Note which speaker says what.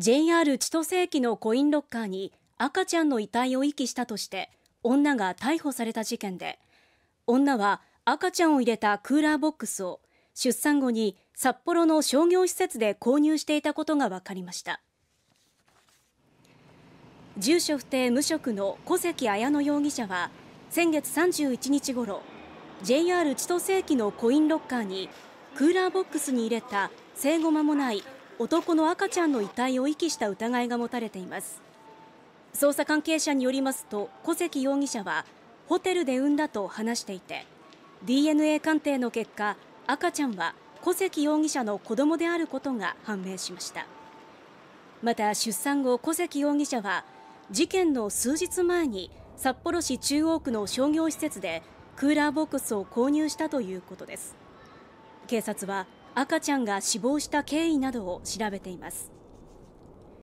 Speaker 1: JR 千歳駅のコインロッカーに赤ちゃんの遺体を遺棄したとして女が逮捕された事件で女は赤ちゃんを入れたクーラーボックスを出産後に札幌の商業施設で購入していたことが分かりました住所不定無職の小関綾乃容疑者は先月31日ごろ JR 千歳駅のコインロッカーにクーラーボックスに入れた生後間もない男の赤ちゃんの遺体を遺棄した疑いが持たれています捜査関係者によりますと小関容疑者はホテルで産んだと話していて DNA 鑑定の結果赤ちゃんは小関容疑者の子供であることが判明しましたまた出産後小関容疑者は事件の数日前に札幌市中央区の商業施設でクーラーボックスを購入したということです警察は赤ちゃんが死亡した経緯などを調べています